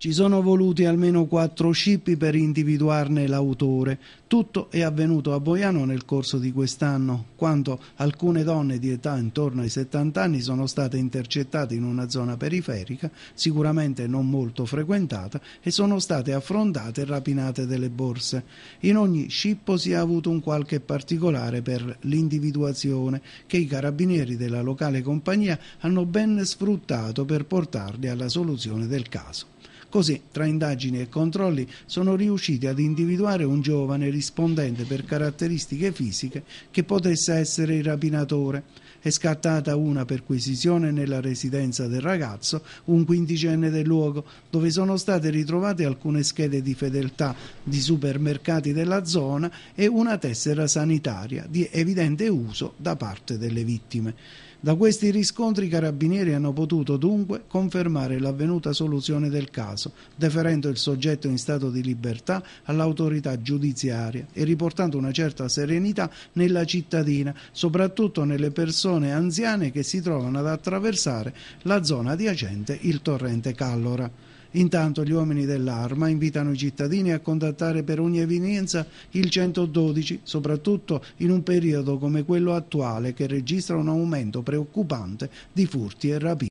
Ci sono voluti almeno quattro scippi per individuarne l'autore. Tutto è avvenuto a Boiano nel corso di quest'anno, quando alcune donne di età intorno ai 70 anni sono state intercettate in una zona periferica, sicuramente non molto frequentata, e sono state affrontate e rapinate delle borse. In ogni scippo si è avuto un qualche particolare per l'individuazione che i carabinieri della locale compagnia hanno ben sfruttato per portarli alla soluzione del caso. Così, tra indagini e controlli, sono riusciti ad individuare un giovane rispondente per caratteristiche fisiche che potesse essere il rapinatore. È scattata una perquisizione nella residenza del ragazzo, un quindicenne del luogo, dove sono state ritrovate alcune schede di fedeltà di supermercati della zona e una tessera sanitaria di evidente uso da parte delle vittime. Da questi riscontri i carabinieri hanno potuto dunque confermare l'avvenuta soluzione del caso, deferendo il soggetto in stato di libertà all'autorità giudiziaria e riportando una certa serenità nella cittadina, soprattutto nelle persone anziane che si trovano ad attraversare la zona adiacente il torrente Callora. Intanto gli uomini dell'arma invitano i cittadini a contattare per ogni evenienza il 112, soprattutto in un periodo come quello attuale che registra un aumento preoccupante di furti e rapine.